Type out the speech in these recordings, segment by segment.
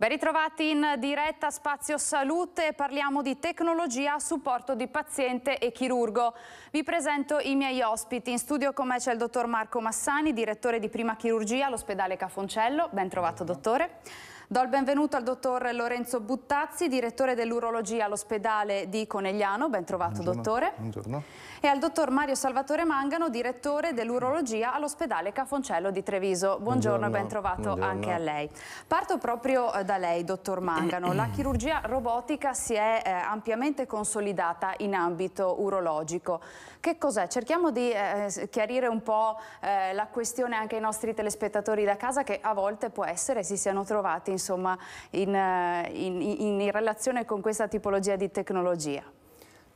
Ben ritrovati in diretta Spazio Salute, parliamo di tecnologia a supporto di paziente e chirurgo. Vi presento i miei ospiti, in studio con me c'è il dottor Marco Massani, direttore di prima chirurgia all'ospedale Cafoncello, ben trovato dottore. Do il benvenuto al dottor Lorenzo Buttazzi, direttore dell'urologia all'ospedale di Conegliano, ben trovato Buongiorno. dottore. Buongiorno e al dottor Mario Salvatore Mangano, direttore dell'urologia all'ospedale Cafoncello di Treviso. Buongiorno, Buongiorno. e ben trovato Buongiorno. anche a lei. Parto proprio eh, da lei, dottor Mangano. La chirurgia robotica si è eh, ampiamente consolidata in ambito urologico. Che cos'è? Cerchiamo di eh, chiarire un po' eh, la questione anche ai nostri telespettatori da casa che a volte può essere si siano trovati insomma, in, eh, in, in, in relazione con questa tipologia di tecnologia.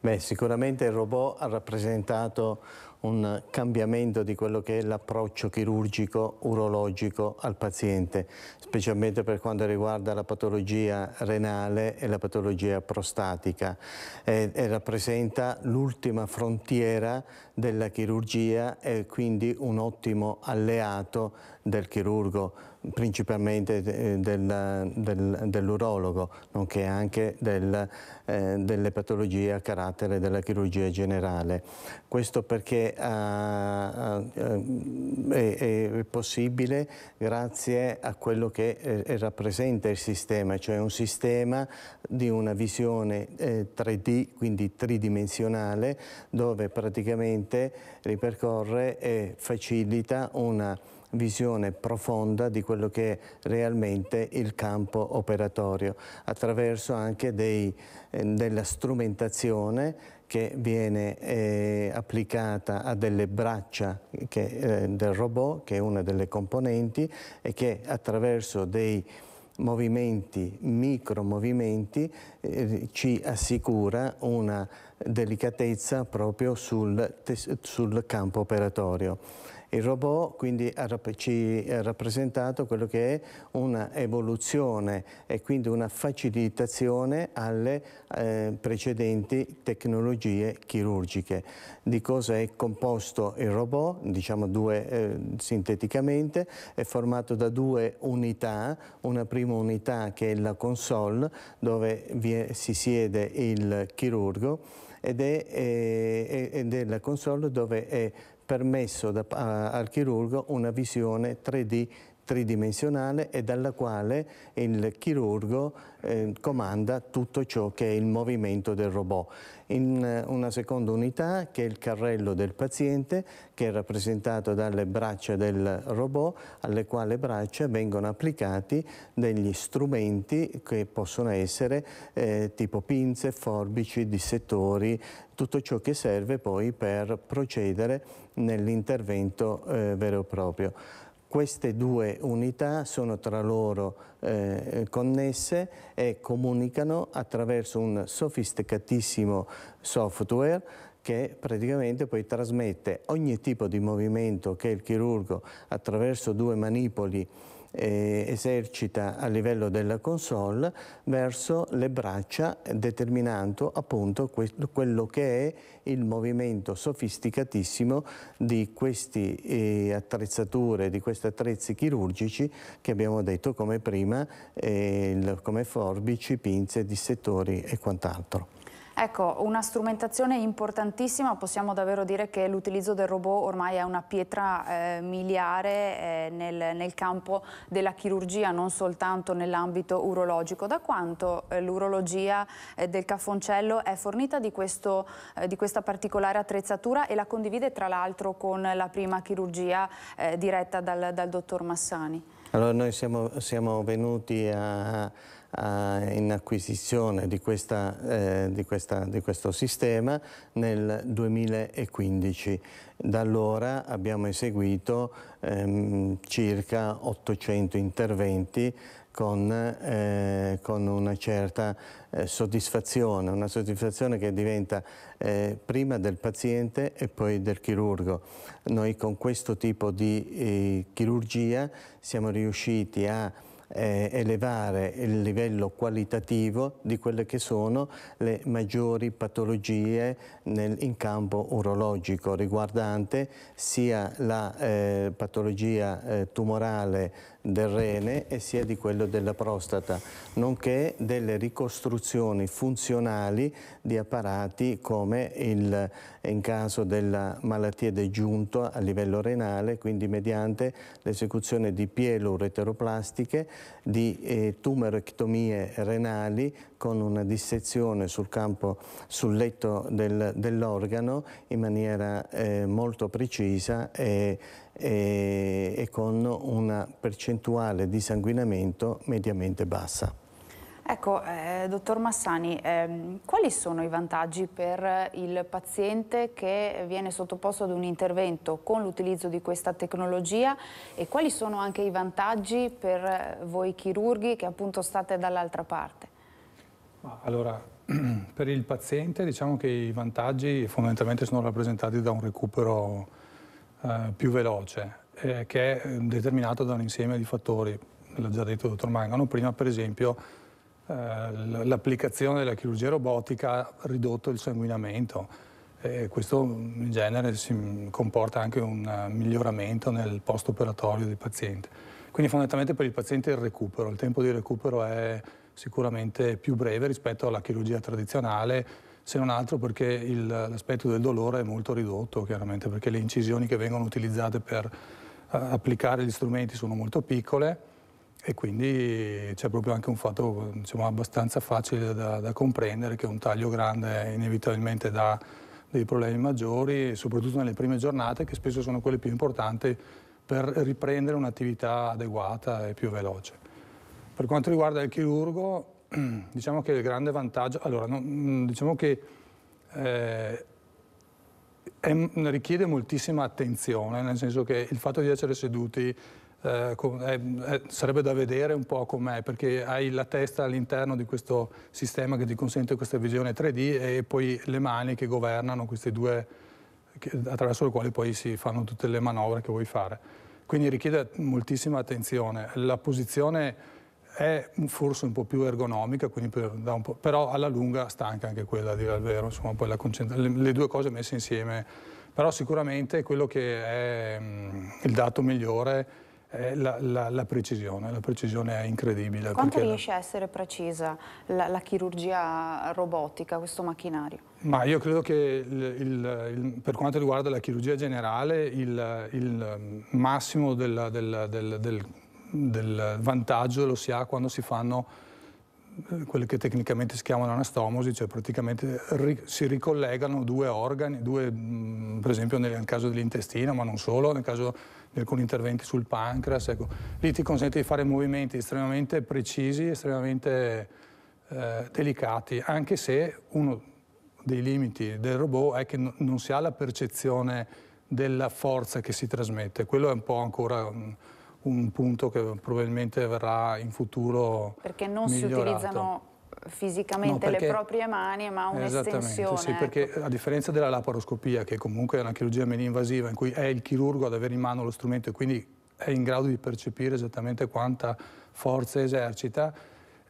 Beh, sicuramente il robot ha rappresentato un cambiamento di quello che è l'approccio chirurgico urologico al paziente, specialmente per quanto riguarda la patologia renale e la patologia prostatica e, e rappresenta l'ultima frontiera della chirurgia e quindi un ottimo alleato del chirurgo principalmente eh, del, del, dell'urologo, nonché anche del, eh, delle patologie a carattere della chirurgia generale. Questo perché ah, ah, eh, è, è, possibile grazie a quello che eh, rappresenta il sistema, cioè un sistema di una visione 3D, eh, quindi tridimensionale, dove praticamente ripercorre e facilita una visione profonda di quello che è realmente il campo operatorio, attraverso anche dei, eh, della strumentazione che viene eh, applicata a delle braccia che, eh, del robot, che è una delle componenti, e che attraverso dei movimenti, micromovimenti, eh, ci assicura una delicatezza proprio sul, sul campo operatorio. Il robot quindi ha, ci ha rappresentato quello che è un'evoluzione e quindi una facilitazione alle eh, precedenti tecnologie chirurgiche. Di cosa è composto il robot? Diciamo due eh, sinteticamente, è formato da due unità, una prima unità che è la console dove è, si siede il chirurgo ed è, eh, è, è della console dove è permesso da, a, al chirurgo una visione 3D tridimensionale e dalla quale il chirurgo eh, comanda tutto ciò che è il movimento del robot. In eh, una seconda unità che è il carrello del paziente che è rappresentato dalle braccia del robot alle quali braccia vengono applicati degli strumenti che possono essere eh, tipo pinze, forbici, dissettori, tutto ciò che serve poi per procedere nell'intervento eh, vero e proprio. Queste due unità sono tra loro eh, connesse e comunicano attraverso un sofisticatissimo software che praticamente poi trasmette ogni tipo di movimento che il chirurgo attraverso due manipoli eh, esercita a livello della console verso le braccia determinando appunto que quello che è il movimento sofisticatissimo di queste eh, attrezzature, di questi attrezzi chirurgici che abbiamo detto come prima, eh, come forbici, pinze, dissettori e quant'altro. Ecco, una strumentazione importantissima, possiamo davvero dire che l'utilizzo del robot ormai è una pietra eh, miliare eh, nel, nel, campo della chirurgia, non soltanto nell'ambito urologico. Da quanto eh, l'urologia eh, del caffoncello è fornita di, questo, eh, di, questa particolare attrezzatura e la condivide tra l'altro con la prima chirurgia eh, diretta dal, dal, dottor Massani? Allora noi siamo, siamo venuti a eh, in acquisizione di, questa, eh, di, questa, di, questo sistema nel 2015. Da allora abbiamo eseguito ehm, circa 800 interventi con, eh, con, una certa eh, soddisfazione, una soddisfazione che diventa eh, prima del paziente e poi del chirurgo. Noi con questo tipo di eh, chirurgia siamo riusciti a eh, elevare il livello qualitativo di quelle che sono le maggiori patologie nel, in campo urologico riguardante sia la eh, patologia eh, tumorale del rene e sia di quello della prostata, nonché delle ricostruzioni funzionali di apparati come il, in caso della malattia giunto a livello renale, quindi mediante l'esecuzione di pielureteroplastiche, di eh, tumorectomie renali, con una dissezione sul, campo, sul letto del, dell'organo in maniera eh, molto precisa e, e, e con una percentuale di sanguinamento mediamente bassa. Ecco, eh, dottor Massani, eh, quali sono i vantaggi per il paziente che viene sottoposto ad un intervento con l'utilizzo di questa tecnologia e quali sono anche i vantaggi per voi chirurghi che appunto state dall'altra parte? Allora, per il paziente diciamo che i vantaggi fondamentalmente sono rappresentati da un recupero eh, più veloce eh, che è eh, determinato da un insieme di fattori, l'ha già detto il dottor Mangano, prima per esempio eh, l'applicazione della chirurgia robotica ha ridotto il sanguinamento e questo in genere mm, comporta anche un eh, miglioramento nel post operatorio del paziente. Quindi fondamentalmente per il paziente il recupero, il tempo di recupero è sicuramente più breve rispetto alla chirurgia tradizionale, se non altro perché l'aspetto del dolore è molto ridotto, chiaramente, perché le incisioni che vengono utilizzate per eh, applicare gli strumenti sono molto piccole e quindi c'è proprio anche un fatto diciamo, abbastanza facile da, da, comprendere che un taglio grande inevitabilmente dà dei problemi maggiori, soprattutto nelle prime giornate che spesso sono quelle più importanti per riprendere un'attività adeguata e più veloce. Per quanto riguarda il chirurgo, diciamo che il grande vantaggio, allora, no, mm, diciamo che eh, è, richiede moltissima attenzione, nel senso che il fatto di essere seduti eh, è, è, sarebbe da vedere un po' com'è, perché hai la testa all'interno di questo sistema che ti consente questa visione 3D e poi le mani che governano queste due, che, attraverso le quali poi si fanno tutte le manovre che vuoi fare. Quindi richiede moltissima attenzione. La posizione è forse un po' più ergonomica, po', però alla lunga stanca anche quella, a dire il vero, insomma, poi le, le, due cose messe insieme. Però sicuramente quello che è mh, mm, il dato migliore è la, la, la, precisione, la precisione è incredibile. Quanto riesce la... a essere precisa la, chirurgia robotica, questo macchinario? Ma io credo che il, il, il, per quanto riguarda la chirurgia generale il, massimo della, del, del, del del vantaggio lo si ha quando si fanno eh, quelle che tecnicamente si chiamano anastomosi, cioè praticamente ri si ricollegano due organi, due, mh, mm, per esempio nel caso dell'intestino, ma non solo, nel caso di alcuni interventi sul pancreas, ecco. lì ti consente di fare movimenti estremamente precisi, estremamente eh, delicati, anche se uno dei limiti del robot è che non si ha la percezione della forza che si trasmette, quello è un po' ancora... Mh, mm, un punto che probabilmente verrà in futuro Perché non migliorato. si utilizzano fisicamente no, perché, le proprie mani ma un'estensione. Sì, ecco. perché a differenza della laparoscopia che comunque è una chirurgia meno-invasiva in cui è il chirurgo ad avere in mano lo strumento e quindi è in grado di percepire esattamente quanta forza esercita,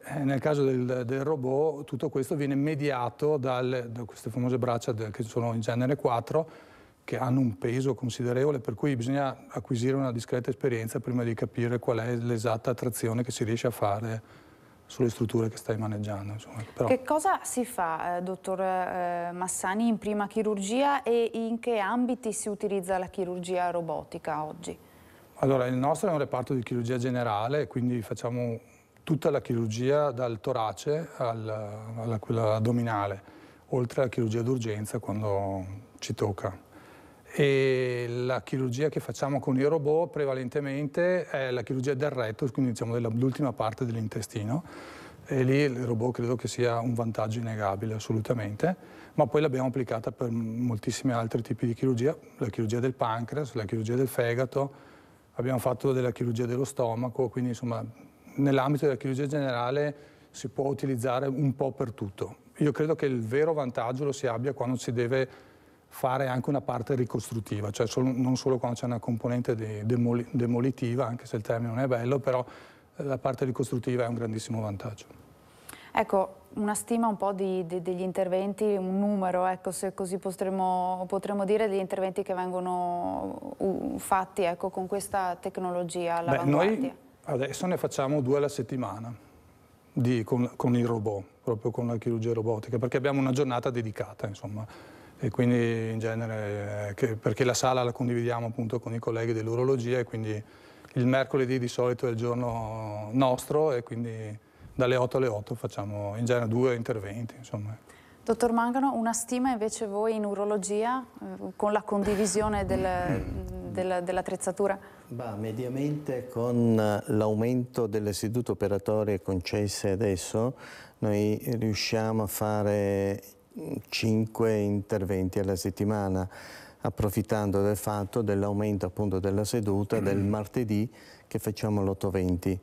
eh, nel caso del, del, robot tutto questo viene mediato dal, da queste famose braccia che sono in genere quattro che hanno un peso considerevole, per cui bisogna acquisire una discreta esperienza prima di capire qual è l'esatta attrazione che si riesce a fare sulle strutture che stai maneggiando. Però... Che cosa si fa, eh, dottor eh, Massani, in prima chirurgia e in che ambiti si utilizza la chirurgia robotica oggi? Allora, il nostro è un reparto di chirurgia generale, quindi facciamo tutta la chirurgia dal torace alla, alla quella addominale, oltre alla chirurgia d'urgenza quando ci tocca e la chirurgia che facciamo con i robot prevalentemente è la chirurgia del retto, quindi diciamo dell'ultima parte dell'intestino e lì il robot credo che sia un vantaggio innegabile assolutamente, ma poi l'abbiamo applicata per moltissimi altri tipi di chirurgia, la chirurgia del pancreas, la chirurgia del fegato, abbiamo fatto della chirurgia dello stomaco, quindi insomma nell'ambito della chirurgia generale si può utilizzare un po' per tutto. Io credo che il vero vantaggio lo si abbia quando si deve fare anche una parte ricostruttiva, cioè solo, non solo quando c'è una componente de, demol, demolitiva, anche se il termine non è bello, però eh, la parte ricostruttiva è un grandissimo vantaggio. Ecco, una stima un po' di, di, degli interventi, un numero, ecco, se così potremmo, potremmo, dire, degli interventi che vengono fatti ecco, con questa tecnologia all'avanguardia. Noi adesso ne facciamo due alla settimana di, con, con il robot, proprio con la chirurgia robotica, perché abbiamo una giornata dedicata, insomma e quindi in genere, eh, che, perché la sala la condividiamo appunto con i colleghi dell'urologia e quindi il mercoledì di solito è il giorno nostro e quindi dalle 8 alle 8 facciamo in genere due interventi. Insomma. Dottor Mangano, una stima invece voi in urologia eh, con la condivisione del, del, dell'attrezzatura? Bah, mediamente con l'aumento delle sedute operatorie concesse adesso noi riusciamo a fare 5 interventi alla settimana approfittando del fatto dell'aumento appunto della seduta del mm. martedì che facciamo l'8.20.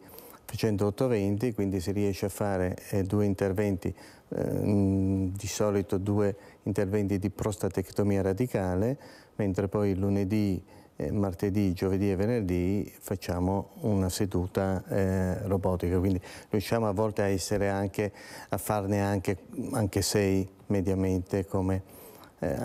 Facendo 8.20 quindi si riesce a fare eh, due interventi, eh, mm, di solito due interventi di prostatectomia radicale, mentre poi lunedì eh, martedì, giovedì e venerdì facciamo una seduta eh, robotica, quindi riusciamo a volte a, anche, a farne anche, anche, sei mediamente come, eh,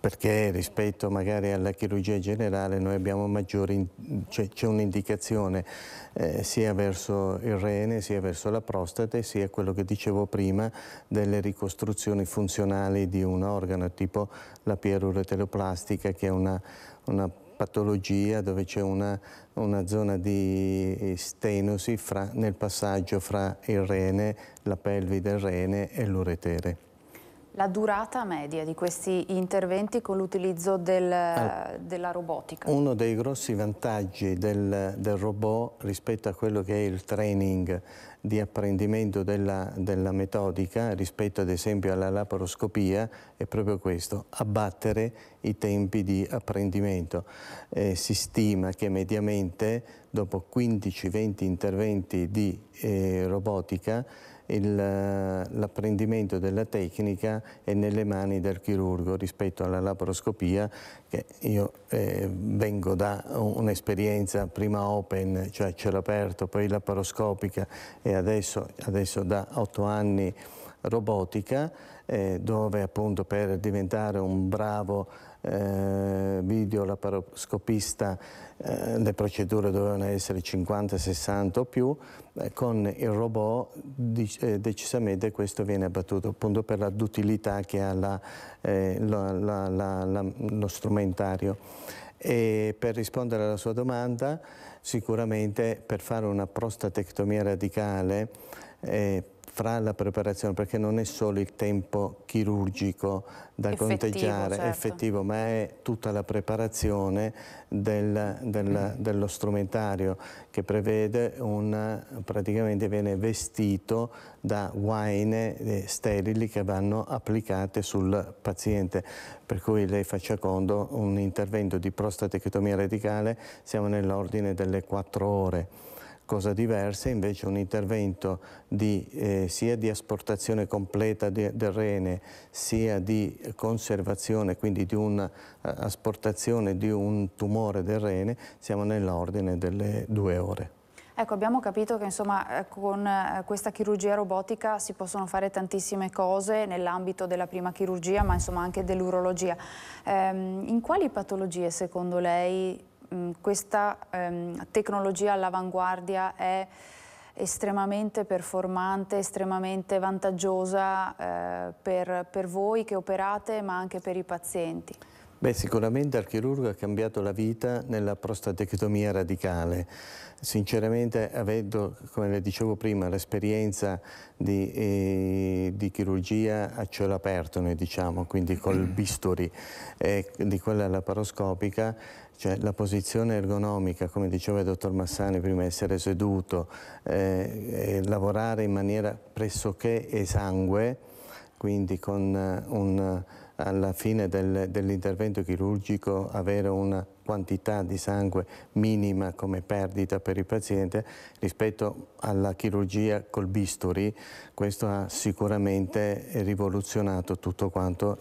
perché rispetto magari alla chirurgia generale noi abbiamo maggiori, c'è, un'indicazione eh, sia verso il rene, sia verso la prostata e sia quello che dicevo prima delle ricostruzioni funzionali di un organo, tipo la pierureteloplastica che è una, una patologia dove c'è una, una, zona di eh, stenosi fra, nel passaggio fra il rene, la pelvi del rene e l'uretere. La durata media di questi interventi con l'utilizzo del, della robotica? Uno dei grossi vantaggi del, del, robot rispetto a quello che è il training di apprendimento della, della metodica rispetto ad esempio alla laparoscopia è proprio questo, abbattere i tempi di apprendimento. Eh, si stima che mediamente dopo 15-20 interventi di eh, robotica eh, l'apprendimento della tecnica è nelle mani del chirurgo rispetto alla laparoscopia che io eh, vengo da un'esperienza prima open, cioè cielo aperto, poi laparoscopica e adesso, adesso da otto anni robotica eh, dove appunto per diventare un bravo eh, video laparoscopista eh, le procedure dovevano essere 50, 60 o più, eh, con il robot di, eh, decisamente questo viene abbattuto appunto per la dutilità che ha eh, la, la, la, lo strumentario. E per rispondere alla sua domanda, sicuramente per fare una prostatectomia radicale eh, fra la preparazione, perché non è solo il tempo chirurgico da effettivo, conteggiare, certo. effettivo, ma è tutta la preparazione del, del, mm. dello strumentario che prevede un, praticamente viene vestito da guaine eh, sterili che vanno applicate sul paziente. Per cui lei faccia conto un intervento di prostatectomia radicale, siamo nell'ordine delle 4 ore Cosa diversa invece un intervento di, eh, sia di asportazione completa de, del rene, sia di conservazione, quindi di un'asportazione eh, di un tumore del rene, siamo nell'ordine delle due ore. Ecco, abbiamo capito che insomma, eh, con eh, questa chirurgia robotica si possono fare tantissime cose nell'ambito della prima chirurgia, ma insomma, anche dell'urologia. Ehm, in quali patologie secondo lei Mm, questa ehm, tecnologia all'avanguardia è estremamente performante, estremamente vantaggiosa eh, per, per, voi che operate ma anche per i pazienti? Beh, sicuramente al chirurgo ha cambiato la vita nella prostatectomia radicale. Sinceramente, avendo, come le dicevo prima, l'esperienza di, eh, di, chirurgia a cielo aperto, noi diciamo, quindi col bisturi, eh, di quella laparoscopica, cioè la posizione ergonomica, come diceva il dottor Massani prima, essere seduto, eh, lavorare in maniera pressoché esangue, quindi con eh, un alla fine del, dell'intervento chirurgico avere una quantità di sangue minima come perdita per il paziente rispetto alla chirurgia col bisturi, questo ha sicuramente rivoluzionato tutto quanto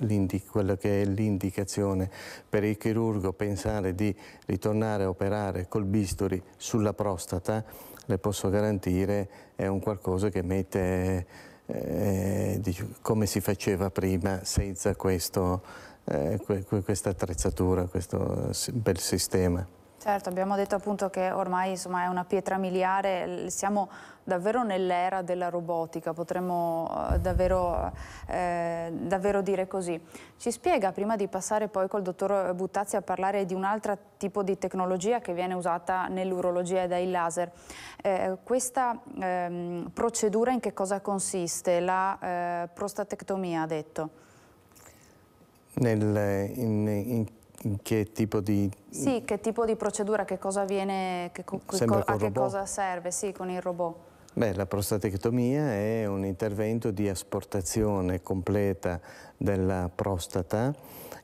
quello che è l'indicazione per il chirurgo pensare di ritornare a operare col bisturi sulla prostata, le posso garantire è un qualcosa che mette eh, come si faceva prima senza questo, eh, que, que, questa attrezzatura, questo eh, bel sistema. Certo, abbiamo detto appunto che ormai insomma, è una pietra miliare, siamo davvero nell'era della robotica, potremmo eh, davvero, eh, davvero, dire così. Ci spiega, prima di passare poi col dottor Buttazzi a parlare di un altro tipo di tecnologia che viene usata nell'urologia e dai laser, eh, questa eh, procedura in che cosa consiste? La eh, prostatectomia, ha detto. Nel, in, in che tipo di... Sì, che tipo di procedura, che cosa viene, che co a che cosa serve, sì, con il robot. Beh, la prostatectomia è un intervento di asportazione completa della prostata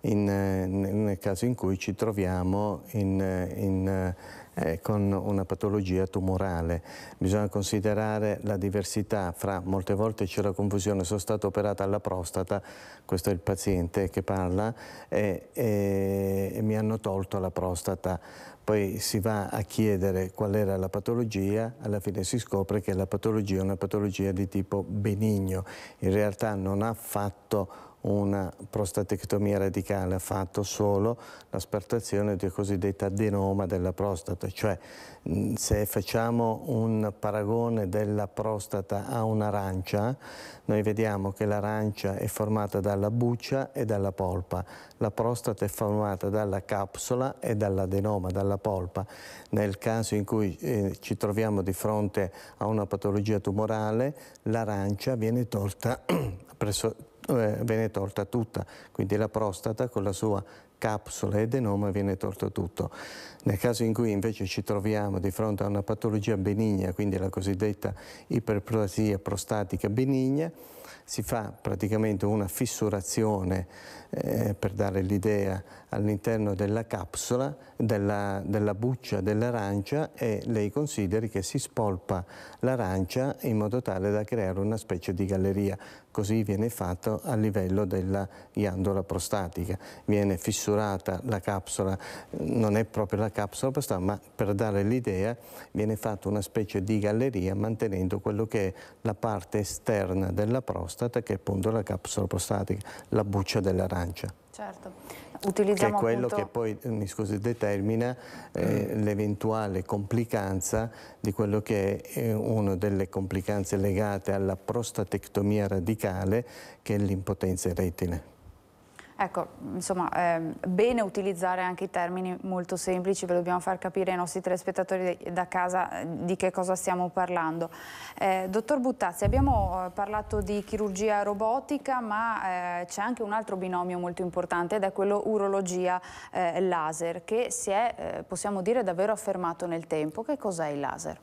in, nel caso in cui ci troviamo in, in eh, con una patologia tumorale. Bisogna considerare la diversità fra, molte volte c'è la confusione, sono stata operata alla prostata, questo è il paziente che parla, e, e, e mi hanno tolto la prostata. Poi si va a chiedere qual era la patologia, alla fine si scopre che la patologia è una patologia di tipo benigno, in realtà non ha fatto una prostatectomia radicale, ha fatto solo l'aspertazione di cosiddetta adenoma della prostata, cioè se facciamo un paragone della prostata a un'arancia, noi vediamo che l'arancia è formata dalla buccia e dalla polpa, la prostata è formata dalla capsula e dall'adenoma, dalla polpa. Nel caso in cui eh, ci troviamo di fronte a una patologia tumorale, l'arancia viene tolta presso eh, venne tolta tutta, quindi la prostata con la sua capsula adenoma viene tolto tutto. Nel caso in cui invece ci troviamo di fronte a una patologia benigna, quindi la cosiddetta iperplasia prostatica benigna, si fa praticamente una fissurazione eh, per dare l'idea all'interno della capsula, della, della buccia dell'arancia e lei consideri che si spolpa l'arancia in modo tale da creare una specie di galleria. Così viene fatto a livello della ghiandola prostatica. Viene fissurato misurata la capsula, non è proprio la capsula per ma per dare l'idea viene fatta una specie di galleria mantenendo quello che è la parte esterna della prostata che è appunto la capsula prostatica, la buccia dell'arancia. Certo. Utilizziamo che è quello appunto... che poi, eh, mi scusi, determina eh, mm. l'eventuale complicanza di quello che è eh, una delle complicanze legate alla prostatectomia radicale, che è l'impotenza erettile. Ecco, insomma, è ehm, bene utilizzare anche i termini molto semplici, ve dobbiamo far capire ai nostri telespettatori da casa eh, di che cosa stiamo parlando. Eh, dottor Buttazzi, abbiamo eh, parlato di chirurgia robotica, ma eh, c'è anche un altro binomio molto importante ed è quello urologia eh, laser, che si è, eh, possiamo dire, davvero affermato nel tempo. Che cos'è il laser?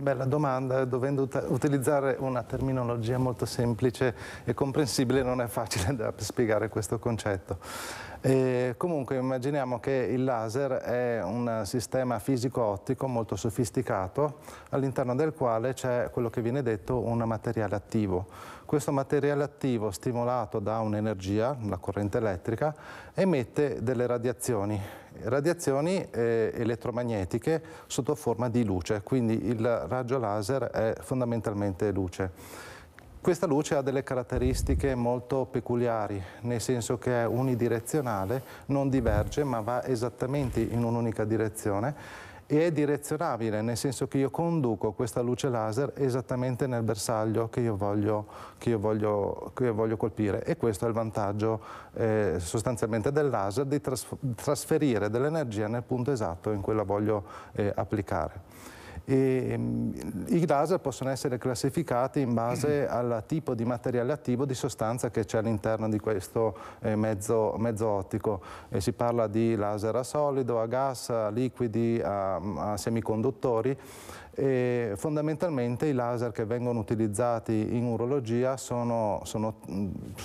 Bella domanda, dovendo utilizzare una terminologia molto semplice e comprensibile non è facile da spiegare questo concetto. E eh, comunque immaginiamo che il laser è un sistema fisico-ottico molto sofisticato all'interno del quale c'è quello che viene detto un materiale attivo. Questo materiale attivo stimolato da un'energia, la corrente elettrica, emette delle radiazioni, radiazioni eh, elettromagnetiche sotto forma di luce, quindi il raggio laser è fondamentalmente luce. Questa luce ha delle caratteristiche molto peculiari, nel senso che è unidirezionale, non diverge ma va esattamente in un'unica direzione e è direzionabile, nel senso che io conduco questa luce laser esattamente nel bersaglio che io voglio, che io voglio, che io voglio colpire e questo è il vantaggio eh, sostanzialmente del laser di trasferire dell'energia nel punto esatto in cui la voglio eh, applicare. E, mm, I laser possono essere classificati in base mm. al tipo di materiale attivo di sostanza che c'è all'interno di questo eh, mezzo, mezzo, ottico. E si parla di laser a solido, a gas, a liquidi, a, a semiconduttori e fondamentalmente i laser che vengono utilizzati in urologia sono, sono,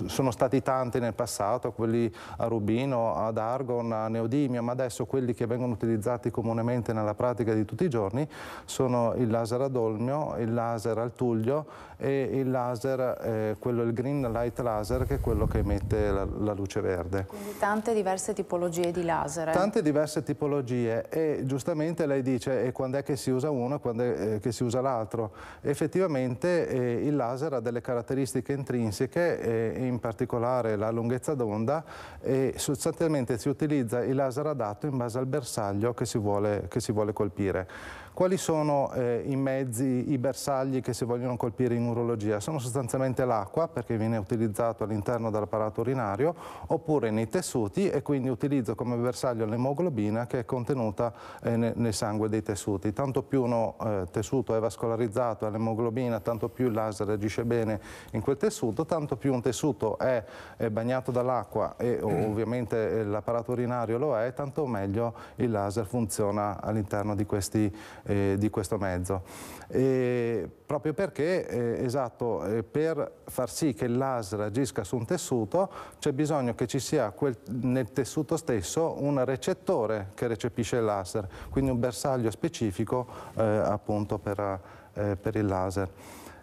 sono, stati tanti nel passato, quelli a rubino, ad argon, a neodimio, ma adesso quelli che vengono utilizzati comunemente nella pratica di tutti i giorni sono il laser ad olmio, il laser al tuglio e il laser, eh, quello il green light laser, che è quello che emette la, la luce verde. Quindi tante diverse tipologie di laser. Eh? Tante diverse tipologie e giustamente lei dice e quando è che si usa uno e quando grande eh, che si usa l'altro. Effettivamente eh, il laser ha delle caratteristiche intrinseche, eh, in particolare la lunghezza d'onda e sostanzialmente si utilizza il laser adatto in base al bersaglio che si vuole, che si vuole colpire. Quali sono eh, i mezzi, i bersagli che si vogliono colpire in urologia? Sono sostanzialmente l'acqua, perché viene utilizzato all'interno dell'apparato urinario, oppure nei tessuti e quindi utilizzo come bersaglio l'emoglobina che è contenuta eh, nel sangue dei tessuti. Tanto più uno eh, tessuto è vascolarizzato all'emoglobina, tanto più il laser agisce bene in quel tessuto, tanto più un tessuto è, è bagnato dall'acqua e mm. ovviamente eh, l'apparato urinario lo è, tanto meglio il laser funziona all'interno di questi eh, di questo mezzo. E proprio perché, eh, esatto, eh, per far sì che il laser agisca su un tessuto c'è bisogno che ci sia quel, nel tessuto stesso un recettore che recepisce il laser, quindi un bersaglio specifico eh, appunto per, eh, per, il laser.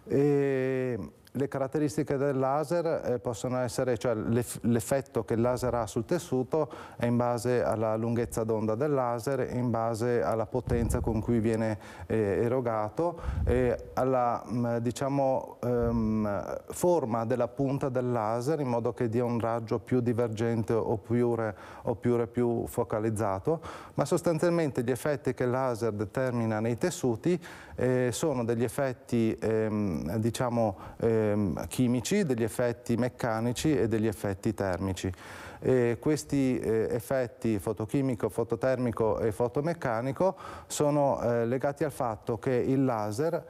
E, le caratteristiche del laser eh, possono essere, cioè l'effetto che il laser ha sul tessuto è in base alla lunghezza d'onda del laser, in base alla potenza con cui viene eh, erogato e alla mm, diciamo, ehm, forma della punta del laser in modo che dia un raggio più divergente oppure, oppure più focalizzato, ma sostanzialmente gli effetti che il laser determina nei tessuti eh, sono degli effetti ehm, diciamo, ehm, chimici, degli effetti meccanici e degli effetti termici. E questi eh, effetti fotochimico, fototermico e fotomeccanico sono eh, legati al fatto che il laser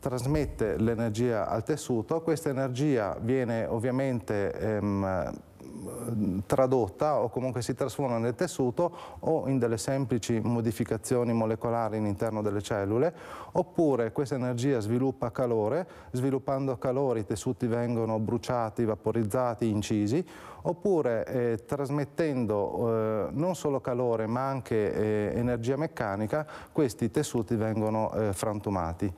trasmette l'energia al tessuto, questa energia viene ovviamente ehm, tradotta o comunque si trasforma nel tessuto o in delle semplici modificazioni molecolari all'interno delle cellule, oppure questa energia sviluppa calore, sviluppando calore i tessuti vengono bruciati, vaporizzati, incisi, oppure eh, trasmettendo eh, non solo calore ma anche eh, energia meccanica, questi tessuti vengono eh, frantumati.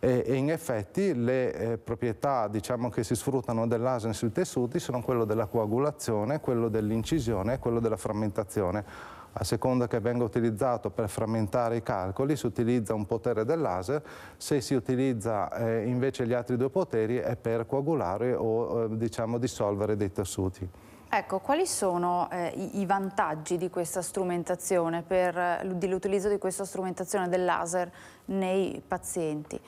E, e, in effetti le eh, proprietà diciamo, che si sfruttano dell'ASN sui tessuti sono quello della coagulazione, quello dell'incisione e quello della frammentazione a seconda che venga utilizzato per frammentare i calcoli si utilizza un potere del laser, se si utilizza eh, invece gli altri due poteri è per coagulare o eh, diciamo dissolvere dei tessuti. Ecco, quali sono eh, i, i, vantaggi di questa strumentazione, per, eh, dell'utilizzo di questa strumentazione del laser nei pazienti?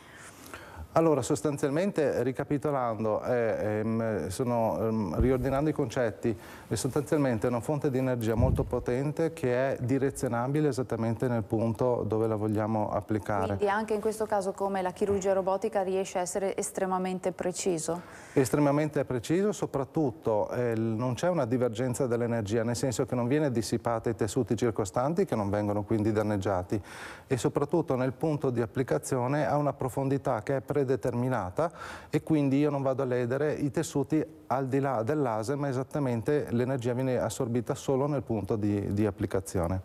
Allora, sostanzialmente, ricapitolando, eh, ehm, sono, ehm, riordinando i concetti, è sostanzialmente una fonte di energia molto potente che è direzionabile esattamente nel punto dove la vogliamo applicare. Quindi anche in questo caso come la chirurgia robotica riesce a essere estremamente preciso? Estremamente preciso, soprattutto eh, non c'è una divergenza dell'energia, nel senso che non viene dissipata ai tessuti circostanti che non vengono quindi danneggiati e soprattutto nel punto di applicazione ha una profondità che è predisposta predeterminata e quindi io non vado a ledere i tessuti al di là del laser, ma esattamente l'energia viene assorbita solo nel punto di, di applicazione.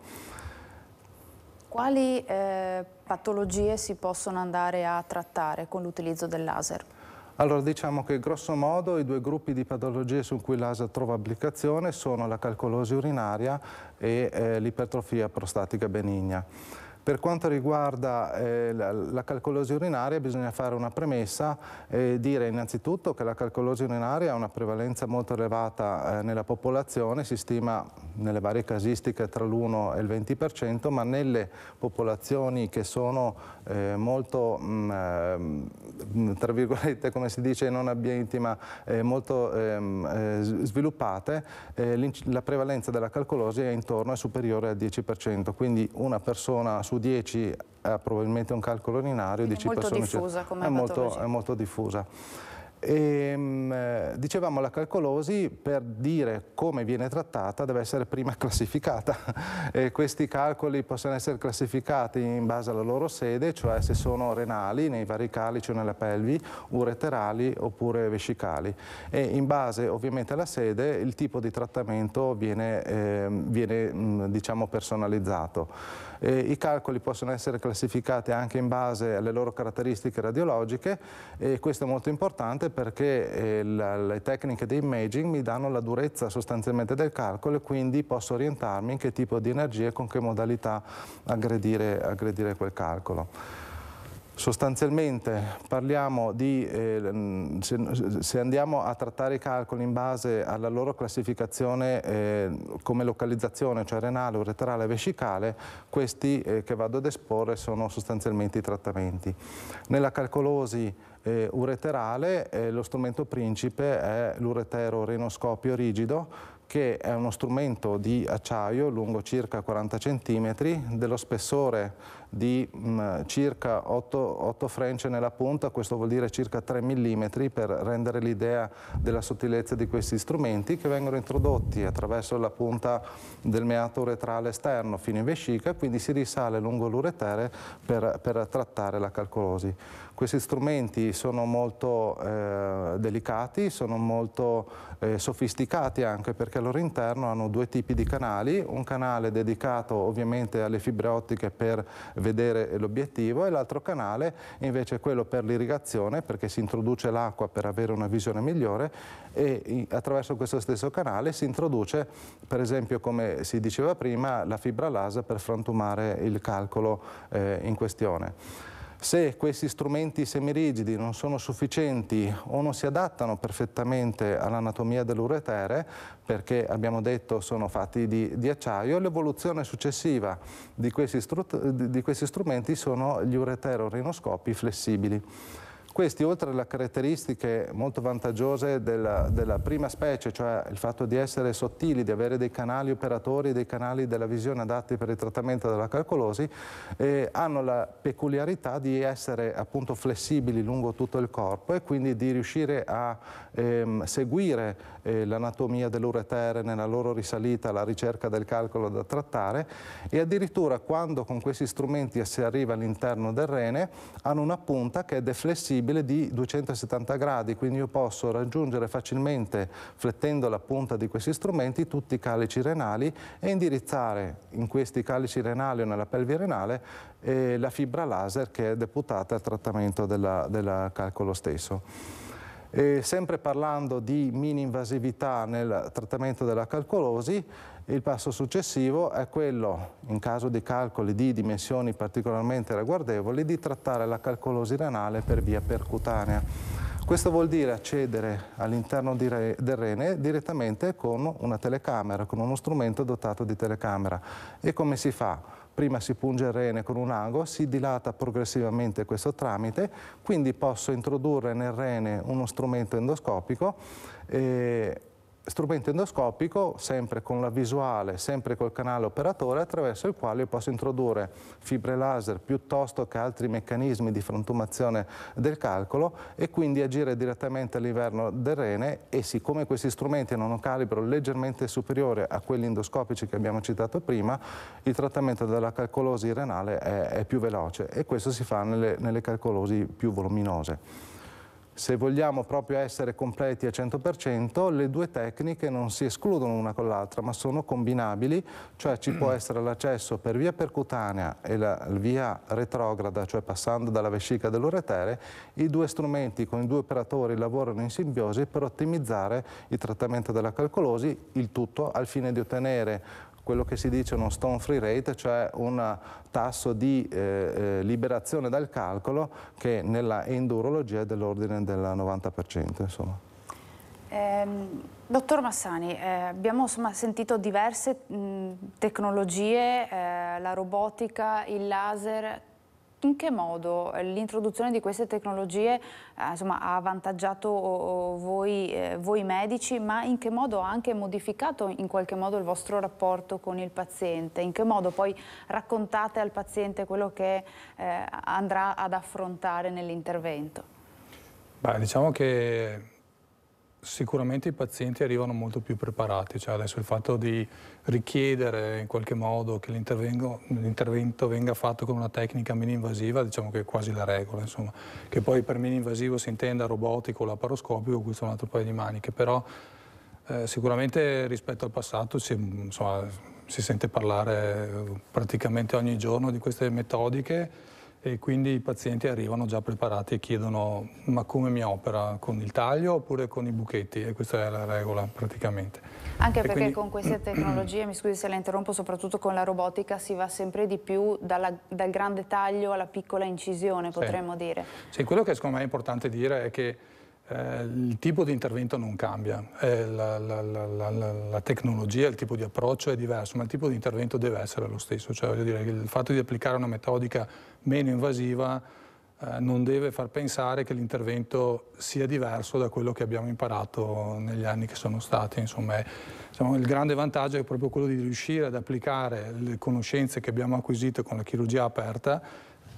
Quali eh, patologie si possono andare a trattare con l'utilizzo del laser? Allora diciamo che grosso modo i due gruppi di patologie su cui il laser trova applicazione sono la calcolosi urinaria e eh, l'ipertrofia prostatica benigna. Per quanto riguarda eh, la, la, calcolosi urinaria bisogna fare una premessa e eh, dire innanzitutto che la calcolosi urinaria ha una prevalenza molto elevata eh, nella popolazione, si stima nelle varie casistiche tra l'1 e il 20%, ma nelle popolazioni che sono eh, molto, mh, mm, ehm, tra virgolette come si dice, non ambienti ma eh, molto ehm, eh, sviluppate, la prevalenza della calcolosi è intorno e superiore al 10%, quindi una persona su su 10 ha probabilmente un calcolo urinario. È molto diffusa come è molto, è molto diffusa. E, ehm, eh, dicevamo la calcolosi per dire come viene trattata deve essere prima classificata e questi calcoli possono essere classificati in base alla loro sede cioè se sono renali nei vari calici o nella pelvi ureterali oppure vescicali e in base ovviamente alla sede il tipo di trattamento viene, eh, viene diciamo personalizzato eh, I calcoli possono essere classificati anche in base alle loro caratteristiche radiologiche e questo è molto importante perché eh, la, le tecniche di imaging mi danno la durezza sostanzialmente del calcolo e quindi posso orientarmi in che tipo di energie e con che modalità aggredire, aggredire quel calcolo. Sostanzialmente parliamo di, eh, se, se, andiamo a trattare i calcoli in base alla loro classificazione eh, come localizzazione, cioè renale, uretrale, vescicale, questi eh, che vado ad esporre sono sostanzialmente i trattamenti. Nella calcolosi eh, ureterale eh, lo strumento principe è l'uretero renoscopio rigido che è uno strumento di acciaio lungo circa 40 cm, dello spessore di mh, mm, circa 8, 8 frence nella punta, questo vuol dire circa 3 mm per rendere l'idea della sottilezza di questi strumenti che vengono introdotti attraverso la punta del meato uretrale esterno fino in vescica e quindi si risale lungo l'uretere per, per, trattare la calcolosi. Questi strumenti sono molto eh, delicati, sono molto eh, sofisticati anche perché al loro interno hanno due tipi di canali, un canale dedicato ovviamente alle fibre ottiche per vedere l'obiettivo e l'altro canale invece è quello per l'irrigazione perché si introduce l'acqua per avere una visione migliore e attraverso questo stesso canale si introduce per esempio come si diceva prima la fibra laser per frantumare il calcolo eh, in questione. Se questi strumenti semirigidi non sono sufficienti o non si adattano perfettamente all'anatomia dell'uretere, perché abbiamo detto sono fatti di, di acciaio, l'evoluzione successiva di questi, di questi strumenti sono gli ureterorinoscopi flessibili. Questi, oltre alle caratteristiche molto vantaggiose della, della, prima specie, cioè il fatto di essere sottili, di avere dei canali operatori, dei canali della visione adatti per il trattamento della calcolosi, eh, hanno la peculiarità di essere appunto flessibili lungo tutto il corpo e quindi di riuscire a ehm, seguire eh, l'anatomia dell'uretere nella loro risalita, la ricerca del calcolo da trattare e addirittura quando con questi strumenti si arriva all'interno del rene hanno una punta che è deflessibile flessibile di 270 gradi, quindi io posso raggiungere facilmente, flettendo la punta di questi strumenti, tutti i calici renali e indirizzare in questi calici renali o nella pelvi renale eh, la fibra laser che è deputata al trattamento del calcolo stesso. E sempre parlando di mini-invasività nel trattamento della calcolosi, il passo successivo è quello, in caso di calcoli di dimensioni particolarmente ragguardevoli, di trattare la calcolosi renale per via percutanea. Questo vuol dire accedere all'interno re, del rene direttamente con una telecamera, con uno strumento dotato di telecamera. E come si fa? prima si punge il rene con un ago, si dilata progressivamente questo tramite, quindi posso introdurre nel rene uno strumento endoscopico eh, strumento endoscopico, sempre con la visuale, sempre col canale operatore, attraverso il quale io posso introdurre fibre laser piuttosto che altri meccanismi di frantumazione del calcolo e quindi agire direttamente all'interno del rene e siccome questi strumenti hanno un calibro leggermente superiore a quelli endoscopici che abbiamo citato prima, il trattamento della calcolosi renale è, è più veloce e questo si fa nelle, nelle calcolosi più voluminose. Se vogliamo proprio essere completi al 100%, le due tecniche non si escludono una con l'altra, ma sono combinabili, cioè ci può essere l'accesso per via percutanea e la via retrograda, cioè passando dalla vescica dell'uretere, i due strumenti con i due operatori lavorano in simbiosi per ottimizzare il trattamento della calcolosi, il tutto al fine di ottenere quello che si dice uno stone free rate, cioè un tasso di eh, eh liberazione dal calcolo che nella endurologia è dell'ordine del 90%. Insomma. Eh, dottor Massani, eh, abbiamo insomma, sentito diverse mh, tecnologie, eh, la robotica, il laser, in che modo eh, l'introduzione di queste tecnologie eh, insomma, ha avvantaggiato voi, eh, voi, medici, ma in che modo ha anche modificato in qualche modo il vostro rapporto con il paziente? In che modo poi raccontate al paziente quello che eh, andrà ad affrontare nell'intervento? Beh, diciamo che Sicuramente i pazienti arrivano molto più preparati, cioè adesso il fatto di richiedere in qualche modo che l'intervento venga fatto con una tecnica mini-invasiva, diciamo che è quasi la regola, insomma. che poi per mini-invasivo si intenda robotico o laparoscopico, questo è un altro paio di maniche, però eh, sicuramente rispetto al passato si, insomma, si sente parlare praticamente ogni giorno di queste metodiche, e quindi i pazienti arrivano già preparati e chiedono ma come mi opera, con il taglio oppure con i buchetti e questa è la regola praticamente. Anche perché quindi... con queste tecnologie, mi scusi se la interrompo, soprattutto con la robotica si va sempre di più dalla, dal grande taglio alla piccola incisione potremmo sì. dire. Sì, quello che secondo me è importante dire è che eh, il tipo di intervento non cambia, eh, la, la, la, la, tecnologia, il tipo di approccio è diverso, ma il tipo di intervento deve essere lo stesso. Cioè, dire, il fatto di applicare una metodica meno invasiva eh, non deve far pensare che l'intervento sia diverso da quello che abbiamo imparato negli anni che sono stati. Insomma, è, diciamo, il grande vantaggio è proprio quello di riuscire ad applicare le conoscenze che abbiamo acquisito con la chirurgia aperta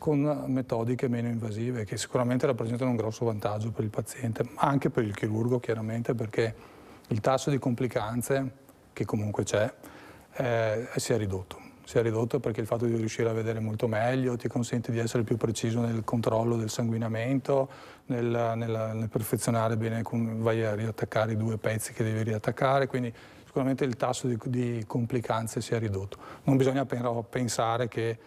con metodiche meno invasive che sicuramente rappresentano un grosso vantaggio per il paziente, ma anche per il chirurgo chiaramente perché il tasso di complicanze che comunque c'è eh, si è ridotto. Si è ridotto perché il fatto di riuscire a vedere molto meglio ti consente di essere più preciso nel controllo del sanguinamento, nel, nel, nel perfezionare bene, vai a riattaccare i due pezzi che devi riattaccare, quindi sicuramente il tasso di, di complicanze si è ridotto. Non bisogna però pensare che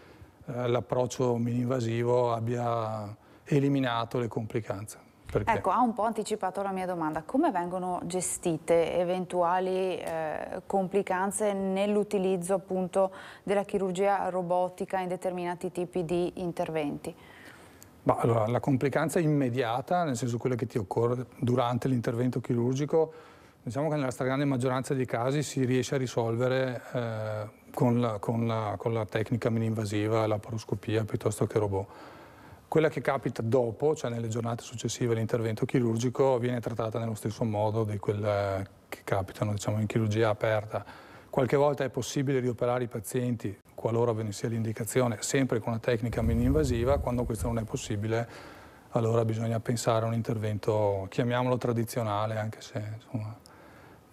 eh, l'approccio mini-invasivo abbia eliminato le complicanze. Perché? Ecco, ha un po' anticipato la mia domanda. Come vengono gestite eventuali eh, complicanze nell'utilizzo appunto della chirurgia robotica in determinati tipi di interventi? Bah, allora, la complicanza immediata, nel senso quella che ti occorre durante l'intervento chirurgico, diciamo che nella stragrande maggioranza dei casi si riesce a risolvere eh, con la, con la, con la tecnica mini-invasiva, la paroscopia piuttosto che robot. Quella che capita dopo, cioè nelle giornate successive all'intervento chirurgico, viene trattata nello stesso modo di quelle che capitano diciamo, in chirurgia aperta. Qualche volta è possibile rioperare i pazienti, qualora ve ne sia l'indicazione, sempre con una tecnica mini-invasiva, quando questo non è possibile allora bisogna pensare a un intervento, chiamiamolo tradizionale, anche se insomma,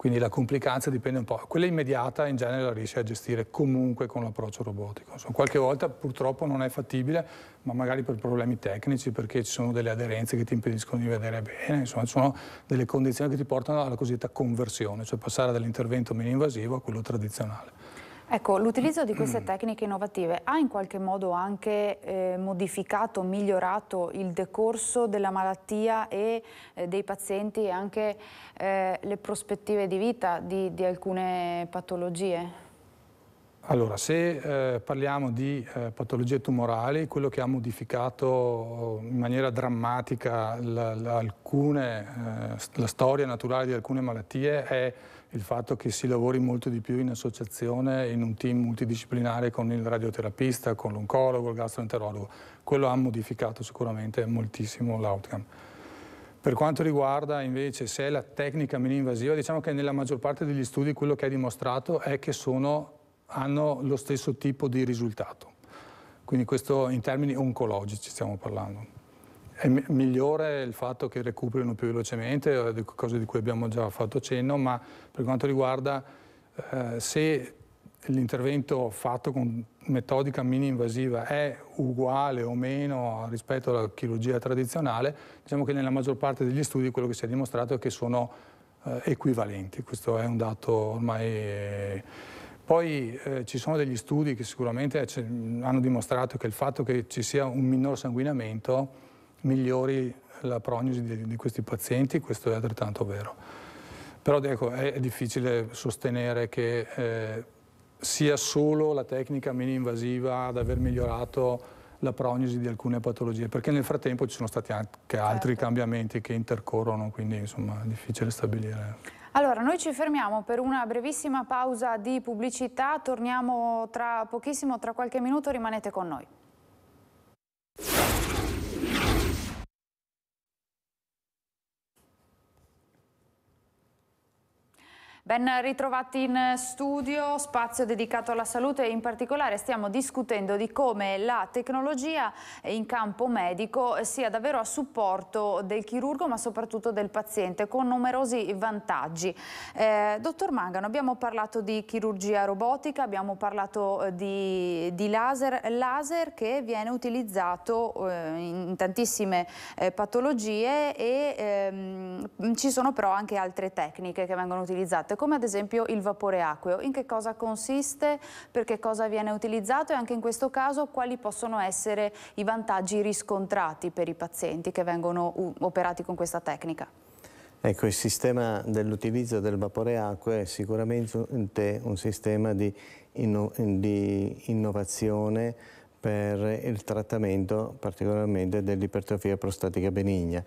quindi la complicanza dipende un po'. Quella immediata in genere la riesci a gestire comunque con l'approccio robotico. Insomma, qualche volta purtroppo non è fattibile, ma magari per problemi tecnici, perché ci sono delle aderenze che ti impediscono di vedere bene, insomma, ci sono delle condizioni che ti portano alla cosiddetta conversione, cioè passare dall'intervento meno invasivo a quello tradizionale. Ecco, l'utilizzo di queste mm. tecniche innovative ha in qualche modo anche eh, modificato, migliorato il decorso della malattia e eh, dei pazienti e anche eh, le prospettive di vita di, di alcune patologie? Allora, se eh, parliamo di eh, patologie tumorali, quello che ha modificato oh, in maniera drammatica la, la, alcune, eh, la storia naturale di alcune malattie è il fatto che si lavori molto di più in associazione, in un team multidisciplinare con il radioterapista, con l'oncologo, il gastroenterologo, quello ha modificato sicuramente moltissimo l'outcome. Per quanto riguarda invece se è la tecnica meno invasiva diciamo che nella maggior parte degli studi quello che è dimostrato è che sono, hanno lo stesso tipo di risultato. Quindi questo in termini oncologici stiamo parlando. È migliore il fatto che recuperino più velocemente, eh, cose di cui abbiamo già fatto cenno, ma per quanto riguarda eh, se l'intervento fatto con metodica mini-invasiva è uguale o meno rispetto alla chirurgia tradizionale, diciamo che nella maggior parte degli studi quello che si è dimostrato è che sono eh, equivalenti, questo è un dato ormai... Eh, poi eh, ci sono degli studi che sicuramente cioè, hanno dimostrato che il fatto che ci sia un minor sanguinamento migliori la prognosi di, di questi pazienti, questo è altrettanto vero. Però ecco, è, è, difficile sostenere che eh, sia solo la tecnica mini-invasiva ad aver migliorato la prognosi di alcune patologie, perché nel frattempo ci sono stati anche altri certo. cambiamenti che intercorrono, quindi insomma è difficile stabilire. Allora, noi ci fermiamo per una brevissima pausa di pubblicità, torniamo tra pochissimo, tra qualche minuto, rimanete con noi. Ben ritrovati in studio, spazio dedicato alla salute e in particolare stiamo discutendo di come la tecnologia in campo medico sia davvero a supporto del chirurgo ma soprattutto del paziente con numerosi vantaggi. Eh, dottor Mangano, abbiamo parlato di chirurgia robotica, abbiamo parlato eh, di, di laser, laser che viene utilizzato eh, in tantissime eh, patologie e ehm, ci sono però anche altre tecniche che vengono utilizzate come ad esempio il vapore acqueo. In che cosa consiste, per che cosa viene utilizzato e anche in questo caso quali possono essere i vantaggi riscontrati per i pazienti che vengono operati con questa tecnica? Ecco, il sistema dell'utilizzo del vapore acqueo è sicuramente un sistema di, inno di innovazione per il trattamento particolarmente dell'ipertrofia prostatica benigna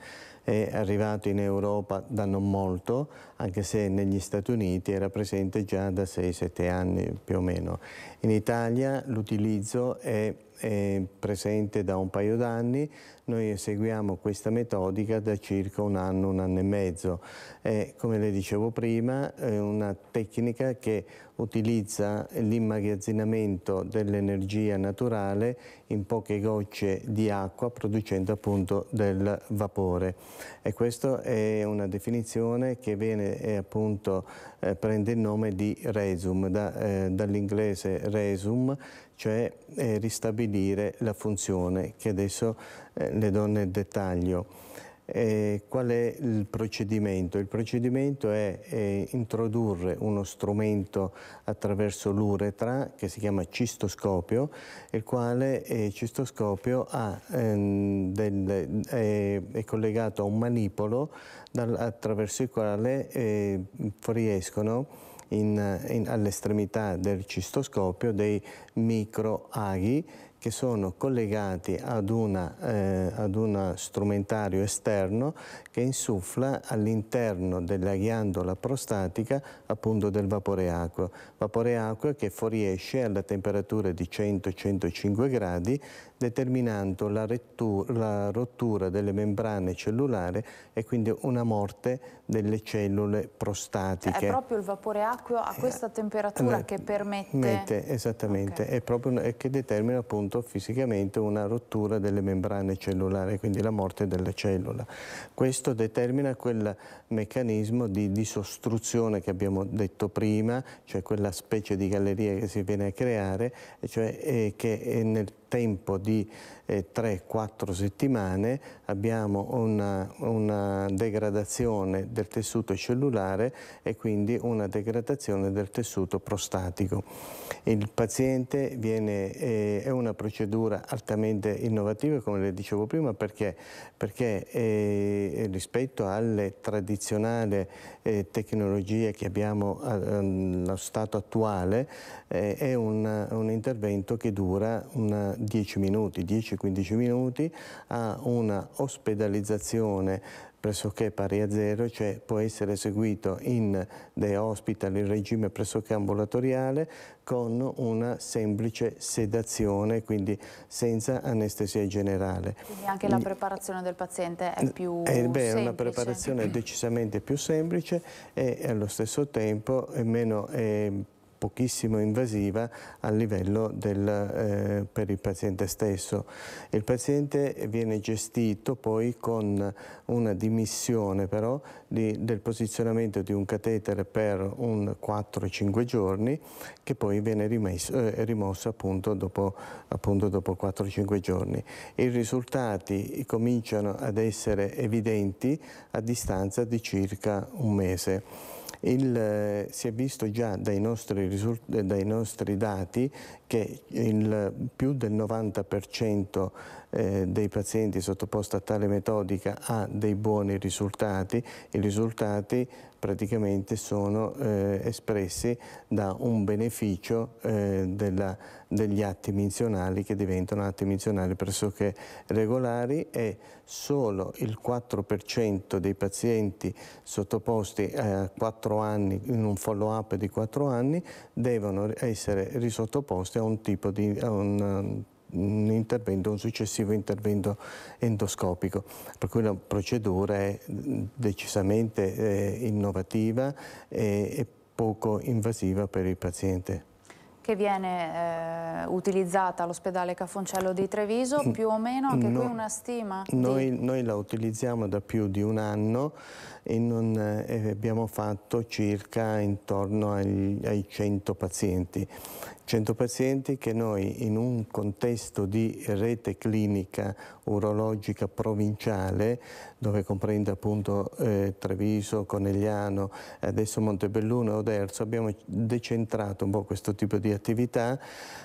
è arrivato in Europa da non molto, anche se negli Stati Uniti era presente già da 6-7 anni più o meno. In Italia l'utilizzo è è presente da un paio d'anni, noi eseguiamo questa metodica da circa un anno, un anno e mezzo. È, come le dicevo prima, è una tecnica che utilizza l'immagazzinamento dell'energia naturale in poche gocce di acqua producendo appunto del vapore e questa è una definizione che viene eh, appunto, eh, prende il nome di resum, da, eh, dall'inglese resum, cioè eh, ristabilire la funzione che adesso eh, le do nel dettaglio. Eh, qual è il procedimento? Il procedimento è, è introdurre uno strumento attraverso l'uretra che si chiama cistoscopio, il quale eh, cistoscopio ha, ehm, del, eh, è collegato a un manipolo dal, attraverso il quale eh, fuoriescono all'estremità del cistoscopio dei microaghi che sono collegati ad, una, eh, ad un strumentario esterno che insuffla all'interno della ghiandola prostatica appunto del vapore acqua. Vapore acqua che fuoriesce alla temperatura di 100-105 gradi determinando la, la rottura delle membrane cellulari e quindi una morte delle cellule cioè, prostatiche. È proprio il vapore acqueo a questa eh, temperatura eh, che permette... Mette, esattamente, okay. è proprio, è che determina appunto fisicamente una rottura delle membrane cellulari, quindi la morte della cellula. Questo determina quel meccanismo di disostruzione che abbiamo detto prima, cioè quella specie di galleria che si viene a creare, cioè, eh, che nel tempo di eh, 3-4 settimane abbiamo una, una, degradazione del tessuto cellulare e quindi una degradazione del tessuto prostatico. Il paziente viene, eh, è una procedura altamente innovativa come le dicevo prima perché, perché eh, rispetto alle tradizionali eh, tecnologie che abbiamo ehm, allo stato attuale eh, è un, un intervento che dura una 10 minuti, 10-15 minuti, a una ospedalizzazione pressoché pari a zero, cioè può essere eseguito in the hospital in regime pressoché ambulatoriale con una semplice sedazione, quindi senza anestesia generale. Quindi anche la preparazione del paziente è più eh, beh, È una preparazione decisamente più semplice e allo stesso tempo è meno... È ehm, pochissimo invasiva a livello del, eh, per il paziente stesso. Il paziente viene gestito poi con una dimissione però di, del posizionamento di un catetere per un 4-5 giorni che poi viene rimesso, eh, rimosso appunto dopo, appunto dopo 4-5 giorni. I risultati cominciano ad essere evidenti a distanza di circa un mese. Il, eh, si è visto già dai nostri, eh, dai nostri dati che il, più del 90% eh, dei pazienti sottoposti a tale metodica ha dei buoni risultati, i risultati praticamente sono eh, espressi da un beneficio eh, della, degli atti menzionali che diventano atti menzionali pressoché regolari e solo il 4% dei pazienti sottoposti a 4 anni, in un follow up di 4 anni, devono essere risottoposti a un tipo di... A un, un, intervento, un successivo intervento endoscopico, per cui la procedura è decisamente eh, innovativa e, e poco invasiva per il paziente che viene eh, utilizzata all'ospedale Caffoncello di Treviso, più o meno anche no, qui una stima? Noi, di... noi, la utilizziamo da più di un anno e, non, eh, abbiamo fatto circa intorno agli, ai 100 pazienti. 100 pazienti che noi in un contesto di rete clinica urologica provinciale dove comprende appunto eh, Treviso, Conegliano, adesso Montebelluno e Oderzo abbiamo decentrato un po' questo tipo di attività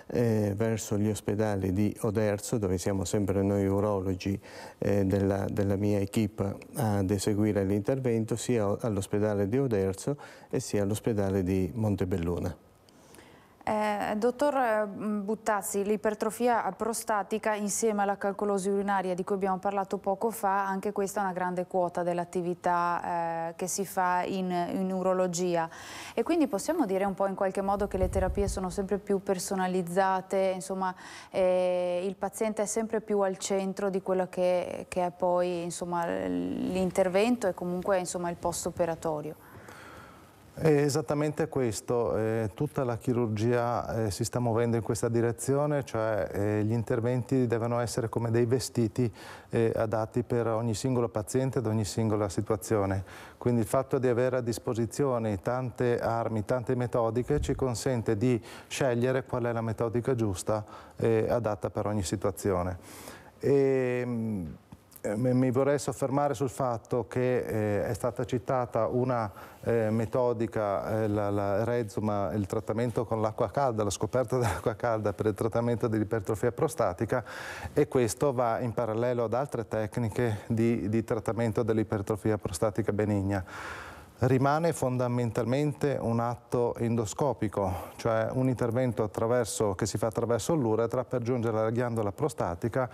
eh, verso gli ospedali di Oderzo dove siamo sempre noi urologi eh, della, della mia equip ad eseguire l'intervento sia all'ospedale di Oderzo e sia all'ospedale di Montebelluna. Eh, dottor eh, Buttazzi, l'ipertrofia prostatica insieme alla calcolosi urinaria di cui abbiamo parlato poco fa, anche questa è una grande quota dell'attività eh, che si fa in, in, urologia e quindi possiamo dire un po' in qualche modo che le terapie sono sempre più personalizzate, insomma eh, il paziente è sempre più al centro di quello che, che è poi l'intervento e comunque insomma, il post operatorio esattamente questo, eh, tutta la chirurgia eh, si sta muovendo in questa direzione, cioè eh, gli interventi devono essere come dei vestiti eh, adatti per ogni singolo paziente ed ogni singola situazione. Quindi il fatto di avere a disposizione tante armi, tante metodiche ci consente di scegliere qual è la metodica giusta eh, adatta per ogni situazione. E, ehm, eh, mi vorrei soffermare sul fatto che eh, è stata citata una eh, metodica, eh, la, la Rezuma, il trattamento con l'acqua calda, la scoperta dell'acqua calda per il trattamento dell'ipertrofia prostatica e questo va in parallelo ad altre tecniche di, di trattamento dell'ipertrofia prostatica benigna. Rimane fondamentalmente un atto endoscopico, cioè un intervento che si fa attraverso l'uretra per giungere alla ghiandola prostatica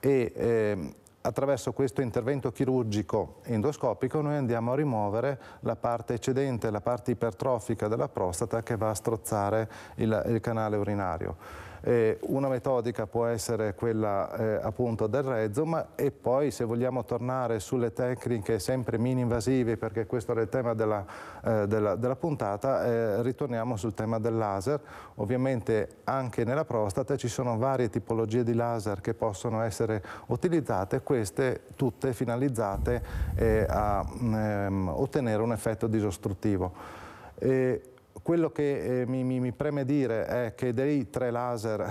e ehm, attraverso questo intervento chirurgico endoscopico noi andiamo a rimuovere la parte eccedente, la parte ipertrofica della prostata che va a strozzare il, il canale urinario. Eh, una metodica può essere quella eh, appunto del rezum e poi se vogliamo tornare sulle tecniche sempre mini-invasive perché questo era il tema della, eh, della, della puntata, eh, ritorniamo sul tema del laser. Ovviamente anche nella prostata ci sono varie tipologie di laser che possono essere utilizzate, queste tutte finalizzate eh, a mm, ehm, ottenere un effetto disostruttivo. E quello che eh, mi, mi, mi, preme dire è che dei tre laser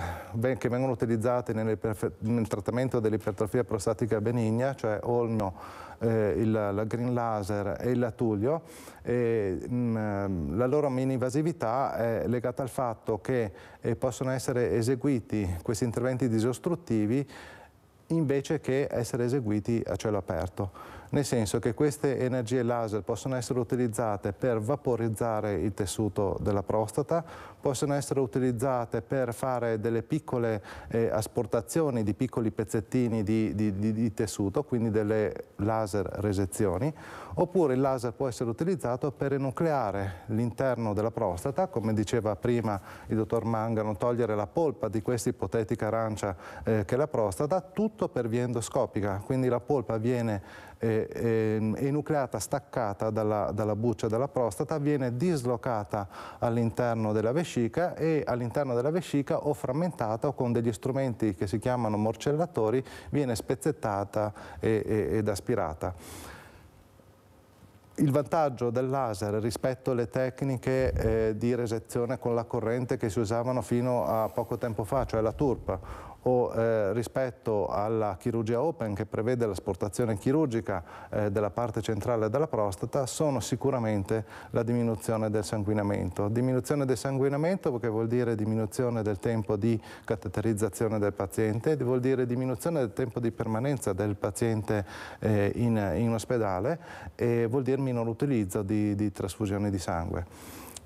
che vengono utilizzati nel, nel trattamento dell'ipertrofia prostatica benigna, cioè Olmio, eh, il, la Green Laser e il Latulio, e, mh, mm, la loro mini-invasività è legata al fatto che eh, possono essere eseguiti questi interventi disostruttivi invece che essere eseguiti a cielo aperto nel senso che queste energie laser possono essere utilizzate per vaporizzare il tessuto della prostata possono essere utilizzate per fare delle piccole eh, asportazioni di piccoli pezzettini di, di, di, di, tessuto, quindi delle laser resezioni, oppure il laser può essere utilizzato per enucleare l'interno della prostata, come diceva prima il dottor Mangano, togliere la polpa di questa ipotetica arancia eh, che è la prostata, tutto per via endoscopica, quindi la polpa viene eh, eh enucleata, staccata dalla, dalla buccia della prostata, viene dislocata all'interno della vescica, vescica e all'interno della vescica o frammentata o con degli strumenti che si chiamano morcellatori viene spezzettata e, e, ed aspirata. Il vantaggio del laser rispetto alle tecniche eh, di resezione con la corrente che si usavano fino a poco tempo fa, cioè la turpa o eh, rispetto alla chirurgia open che prevede l'asportazione chirurgica eh, della parte centrale della prostata sono sicuramente la diminuzione del sanguinamento. Diminuzione del sanguinamento che vuol dire diminuzione del tempo di cateterizzazione del paziente, vuol dire diminuzione del tempo di permanenza del paziente eh, in, in, ospedale e vuol dire minor utilizzo di, di trasfusioni di sangue.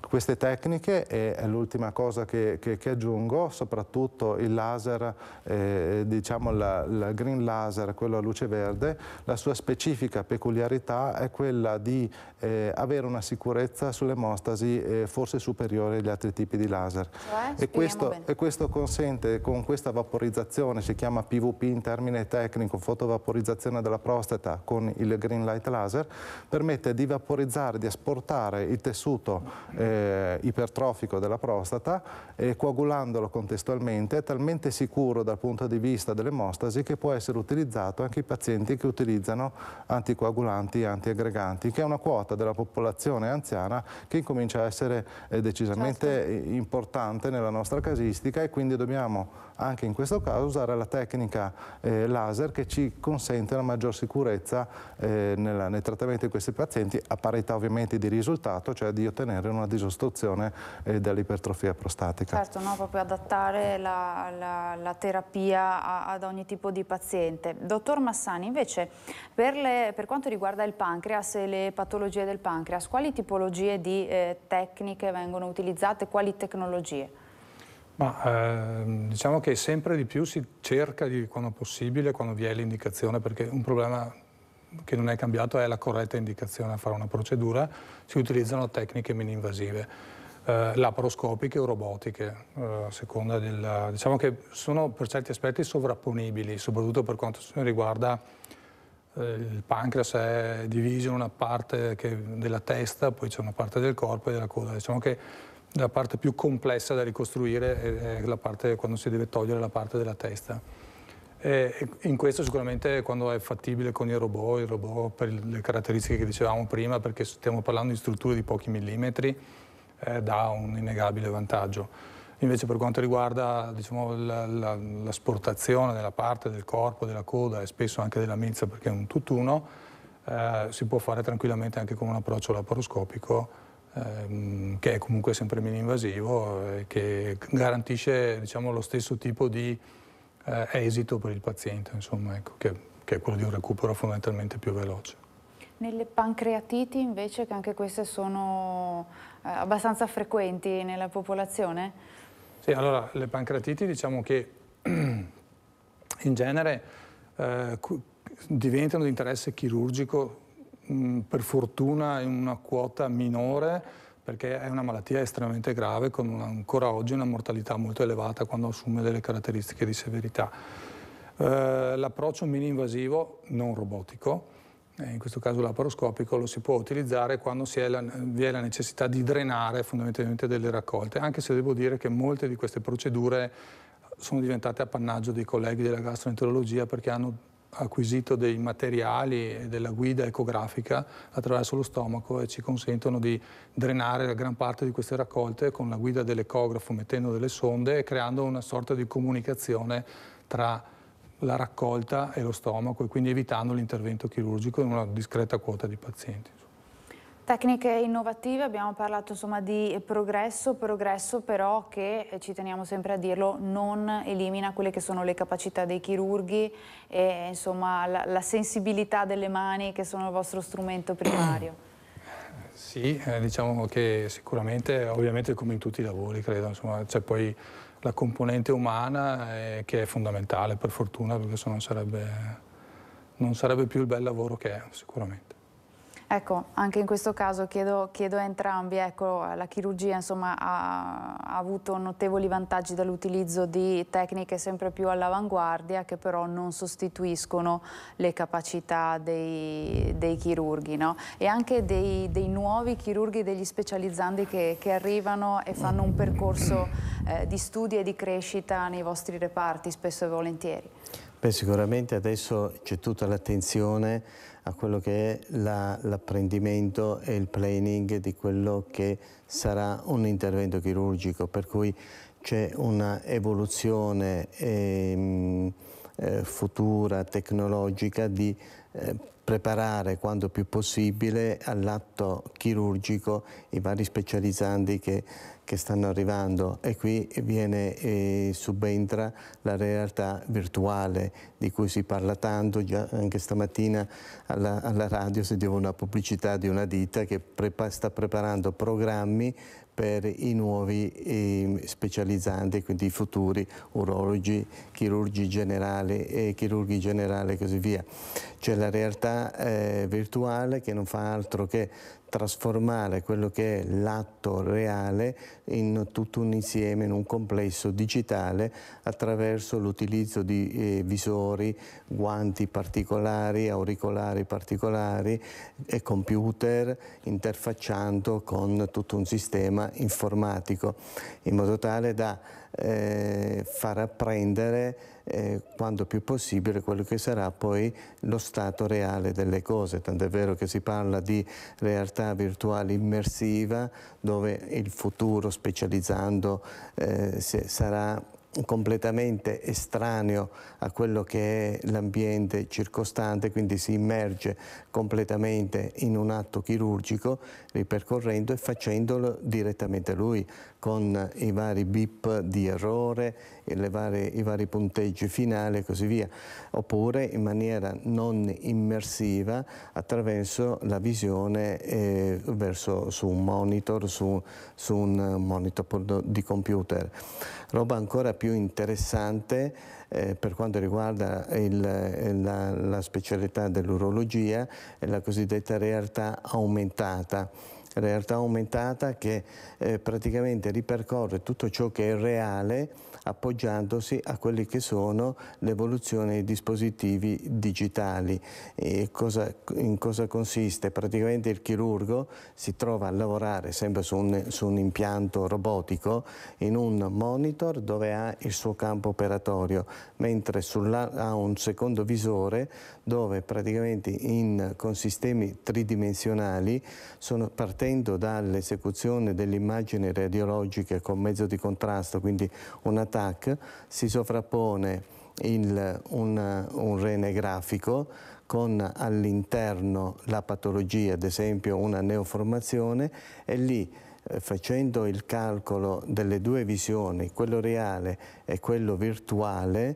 Queste tecniche è l'ultima cosa che, che, che, aggiungo, soprattutto il laser, eh, diciamo il green laser, quello a luce verde, la sua specifica peculiarità è quella di eh, avere una sicurezza sull'emostasi eh, forse superiore agli altri tipi di laser. Cioè, e, questo, e, questo, consente con questa vaporizzazione, si chiama PVP in termine tecnico, fotovaporizzazione della prostata con il green light laser, permette di vaporizzare, di asportare il tessuto eh, eh, ipertrofico della prostata e eh, coagulandolo contestualmente è talmente sicuro dal punto di vista dell'emostasi che può essere utilizzato anche i pazienti che utilizzano anticoagulanti e antiaggreganti, che è una quota della popolazione anziana che incomincia a essere eh, decisamente certo. importante nella nostra casistica e quindi dobbiamo anche in questo caso usare la tecnica eh, laser che ci consente una maggior sicurezza eh, nella, nel trattamento di questi pazienti a parità ovviamente di risultato, cioè di ottenere una disostruzione eh, dell'ipertrofia prostatica. Certo, no? proprio adattare la, la, la terapia a, ad ogni tipo di paziente. Dottor Massani, invece per, le, per, quanto riguarda il pancreas e le patologie del pancreas, quali tipologie di eh, tecniche vengono utilizzate, quali tecnologie? Ma ehm, diciamo che sempre di più si cerca di, quando possibile, quando vi è l'indicazione, perché un problema che non è cambiato è la corretta indicazione a fare una procedura, si utilizzano tecniche mini-invasive. Eh, laparoscopiche o robotiche, eh, a seconda del... diciamo che sono per certi aspetti sovrapponibili, soprattutto per quanto riguarda eh, il pancreas è diviso in una parte che, della testa, poi c'è una parte del corpo e della coda. Diciamo che la parte più complessa da ricostruire è la parte quando si deve togliere la parte della testa. E in questo sicuramente quando è fattibile con i robot, il robot per le caratteristiche che dicevamo prima, perché stiamo parlando di strutture di pochi millimetri, eh, dà un innegabile vantaggio. Invece per quanto riguarda diciamo, la, la, la, sportazione della parte del corpo, della coda e spesso anche della mezza perché è un tutt'uno, eh, si può fare tranquillamente anche con un approccio laparoscopico Ehm, che è comunque sempre meno invasivo e che garantisce diciamo, lo stesso tipo di eh, esito per il paziente, insomma, ecco, che, che è quello di un recupero fondamentalmente più veloce. Nelle pancreatiti invece, che anche queste sono eh, abbastanza frequenti nella popolazione? Sì, allora le pancreatiti diciamo che in genere eh, diventano di interesse chirurgico mh, mm, per fortuna in una quota minore perché è una malattia estremamente grave con una, ancora oggi una mortalità molto elevata quando assume delle caratteristiche di severità. Eh, l'approccio mini-invasivo non robotico, eh, in questo caso laparoscopico, lo si può utilizzare quando è la, vi è la necessità di drenare fondamentalmente delle raccolte, anche se devo dire che molte di queste procedure sono diventate appannaggio dei colleghi della gastroenterologia perché hanno acquisito dei materiali e della guida ecografica attraverso lo stomaco e ci consentono di drenare la gran parte di queste raccolte con la guida dell'ecografo mettendo delle sonde e creando una sorta di comunicazione tra la raccolta e lo stomaco e quindi evitando l'intervento chirurgico in una discreta quota di pazienti. Tecniche innovative, abbiamo parlato insomma, di progresso, progresso però che, eh, ci teniamo sempre a dirlo, non elimina quelle che sono le capacità dei chirurghi e insomma, la, la, sensibilità delle mani che sono il vostro strumento primario. Sì, eh, diciamo che sicuramente, ovviamente come in tutti i lavori credo, c'è poi la componente umana eh, che è fondamentale per fortuna perché se no sarebbe, non sarebbe più il bel lavoro che è sicuramente. Ecco, anche in questo caso chiedo, chiedo a entrambi, ecco, la chirurgia insomma, ha, ha, avuto notevoli vantaggi dall'utilizzo di tecniche sempre più all'avanguardia che però non sostituiscono le capacità dei, dei chirurghi no? e anche dei, dei, nuovi chirurghi, degli specializzanti che, che arrivano e fanno un percorso eh, di studi e di crescita nei vostri reparti spesso e volentieri. Beh, sicuramente adesso c'è tutta l'attenzione a quello che è l'apprendimento e il planning di quello che sarà un intervento chirurgico, per cui c'è una evoluzione ehm, eh, futura tecnologica di eh, preparare quanto più possibile all'atto chirurgico i vari specializzanti che che stanno arrivando e qui viene e eh, subentra la realtà virtuale di cui si parla tanto, Già anche stamattina alla, alla radio si deve una pubblicità di una ditta che prepa sta preparando programmi per i nuovi eh, specializzanti, quindi i futuri urologi, chirurgi generali e chirurghi generali e così via. C'è la realtà eh, virtuale che non fa altro che trasformare quello che è l'atto reale in tutto un insieme, in un complesso digitale attraverso l'utilizzo di eh, visori, guanti particolari, auricolari particolari e computer interfacciando con tutto un sistema informatico in modo tale da eh, far apprendere eh, quando più possibile quello che sarà poi lo stato reale delle cose, tant'è vero che si parla di realtà virtuale immersiva dove il futuro specializzando eh, sarà completamente estraneo a quello che è l'ambiente circostante, quindi si immerge completamente in un atto chirurgico ripercorrendo e facendolo direttamente lui, con i vari bip di errore, varie, i vari punteggi finali e così via, oppure in maniera non immersiva attraverso la visione eh, verso, su un monitor, su, su un monitor di computer. Roba ancora più interessante eh, per quanto riguarda il, la, la specialità dell'urologia è la cosiddetta realtà aumentata realtà aumentata che eh, praticamente ripercorre tutto ciò che è reale appoggiandosi a quelli che sono l'evoluzione dei dispositivi digitali. Cosa, in cosa consiste? Praticamente il chirurgo si trova a lavorare sempre su un, su un impianto robotico in un monitor dove ha il suo campo operatorio, mentre sulla, ha un secondo visore dove praticamente in, con sistemi tridimensionali sono partendo partendo dall'esecuzione dell'immagine radiologica con mezzo di contrasto, quindi un attack, si sovrappone il, un, un rene grafico con all'interno la patologia, ad esempio una neoformazione, e lì eh, facendo il calcolo delle due visioni, quello reale e quello virtuale,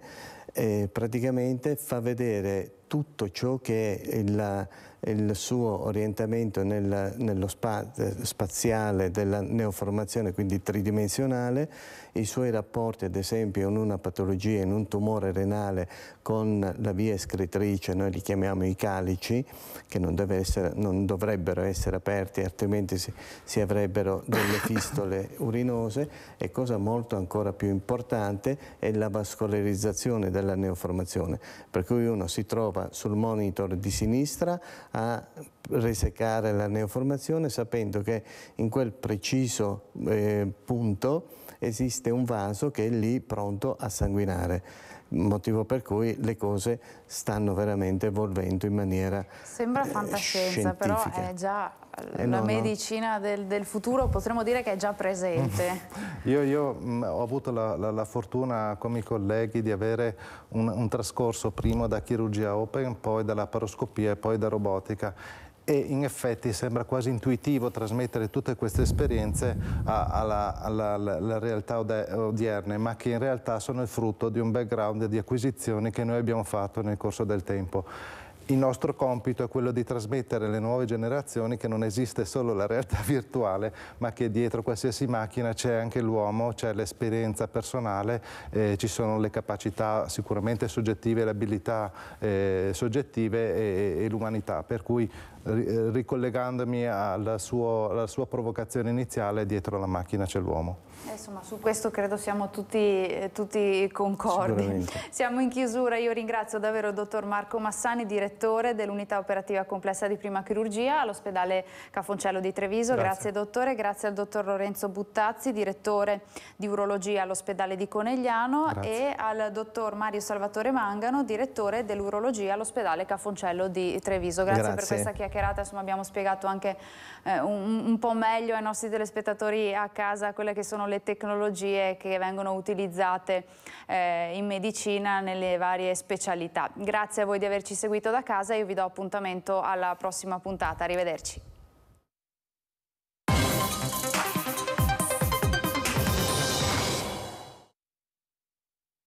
eh, praticamente fa vedere tutto ciò che è il il suo orientamento nel, nello spa, eh, spaziale della neoformazione, quindi tridimensionale, i suoi rapporti ad esempio in una patologia, in un tumore renale con la via escritrice, noi li chiamiamo i calici, che non, essere, non dovrebbero essere aperti altrimenti si, si avrebbero delle fistole urinose e cosa molto ancora più importante è la vascolarizzazione della neoformazione, per cui uno si trova sul monitor di sinistra a resecare la neoformazione sapendo che in quel preciso eh, punto esiste un vaso che è lì pronto a sanguinare motivo per cui le cose stanno veramente evolvendo in maniera Sembra eh, fantascienza, però è già eh la no, medicina no. Del, del, futuro, potremmo dire che è già presente. io, io mm, ho avuto la, la, la, fortuna come i colleghi di avere un, un trascorso prima da chirurgia open, poi dalla paroscopia e poi da robotica e in effetti sembra quasi intuitivo trasmettere tutte queste esperienze alla, alla, alla realtà odierne, ma che in realtà sono il frutto di un background di acquisizioni che noi abbiamo fatto nel corso del tempo il nostro compito è quello di trasmettere alle nuove generazioni che non esiste solo la realtà virtuale, ma che dietro qualsiasi macchina c'è anche l'uomo, c'è l'esperienza personale, eh, ci sono le capacità sicuramente soggettive, le abilità eh, soggettive e, e l'umanità. Per cui eh, ricollegandomi alla sua, alla sua provocazione iniziale, dietro la macchina c'è l'uomo. Eh, insomma, su questo credo siamo tutti, eh, tutti concordi. Siamo in chiusura, io ringrazio davvero il dottor Marco Massani, direttore dell'unità operativa complessa di prima chirurgia all'ospedale Caffoncello di Treviso. Grazie. grazie. dottore, grazie al dottor Lorenzo Buttazzi, direttore di urologia all'ospedale di Conegliano grazie. e al dottor Mario Salvatore Mangano, direttore dell'urologia all'ospedale Caffoncello di Treviso. Grazie, grazie, per questa chiacchierata, insomma abbiamo spiegato anche eh, un, un po' meglio ai nostri telespettatori a casa quelle che sono le le tecnologie che vengono utilizzate eh, in medicina nelle varie specialità. Grazie a voi di averci seguito da casa, io vi do appuntamento alla prossima puntata, arrivederci.